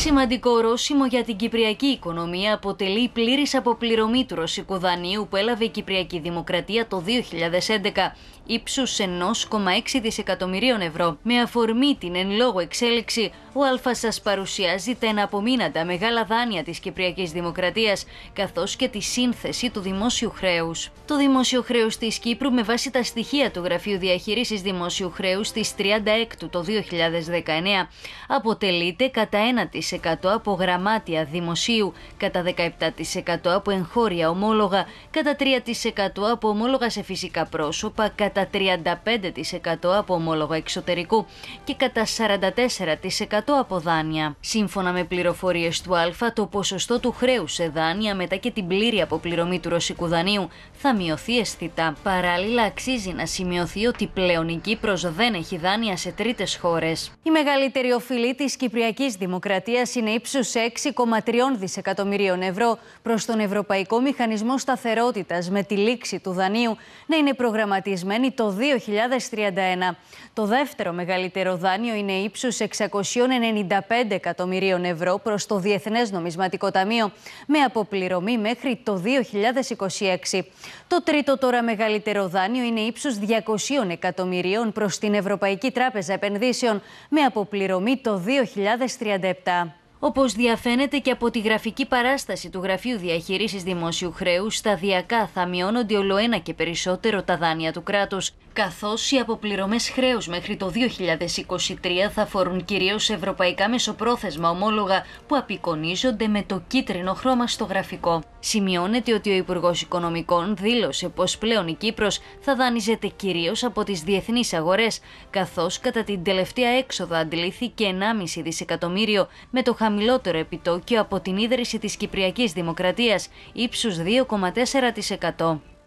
Σημαντικό ορόσημο για την κυπριακή οικονομία αποτελεί η πλήρης αποπληρωμή του ρωσικού δανείου που έλαβε η Κυπριακή Δημοκρατία το 2011, ύψου 1,6 δισεκατομμυρίων ευρώ. Με αφορμή την εν λόγω εξέλιξη, ο Αλφα σας παρουσιάζει τα εναπομείνατα μεγάλα δάνεια της Κυπριακής Δημοκρατίας, καθώς και τη σύνθεση του δημόσιου χρέους. Το δημόσιο χρέος της Κύπρου, με βάση τα στοιχεία του Γραφείου Διαχείρισης Δημόσιου Χρέους της 36 το 2019, αποτελείται κατά 1% από γραμμάτια δημοσίου, κατά 17% από εγχώρια ομόλογα, κατά 3% από ομόλογα σε φυσικά πρόσωπα, κατά 35% από ομόλογα εξωτερικού και κατά 44% από δάνεια. Σύμφωνα με πληροφορίες του ΑΛΦΑ το ποσοστό του χρέους σε δάνεια μετά και την πλήρη αποπληρωμή του ρωσικού δανείου θα μειωθεί αισθητά. Παράλληλα, αξίζει να σημειωθεί ότι πλέον η Κύπρος δεν έχει δάνεια σε τρίτες χώρες. Η μεγαλύτερη οφειλή της Κυπριακής Δημοκρατίας είναι ύψους 6,3 δισεκατομμυρίων ευρώ προς τον Ευρωπαϊκό Μηχανισμό Σταθερότητας, με τη λήξη του δανείου να είναι προγραμματισμένη το 2031. Το δεύτερο μεγαλύτερο δάνειο είναι ύψους 695 εκατομμυρίων ευρώ προς το Διεθνές Νομισματικό Ταμείο, με αποπληρωμή μέχρι το 2026. Το τρίτο τώρα μεγαλύτερο δάνειο είναι ύψους 200 εκατομμυρίων προς την Ευρωπαϊκή Τράπεζα Επενδύσεων, με αποπληρωμή το 2037. Όπως διαφαίνεται και από τη γραφική παράσταση του Γραφείου Διαχείρισης Δημόσιου Χρέους, σταδιακά θα μειώνονται ολοένα και περισσότερο τα δάνεια του κράτους, καθώς οι αποπληρωμές χρέους μέχρι το 2023 θα φορούν κυρίως ευρωπαϊκά μεσοπρόθεσμα ομόλογα που απεικονίζονται με το κίτρινο χρώμα στο γραφικό. Σημειώνεται ότι ο Υπουργός Οικονομικών δήλωσε πως πλέον η Κύπρος θα δανείζεται κυρίως από τις διεθνείς αγορές, καθώς κατά την τελευταία έξοδο αντιλήθηκε 1,5 δισεκατομμύριο με το χαμηλότερο επιτόκιο από την ίδρυση της Κυπριακής Δημοκρατίας ύψους 2,4%.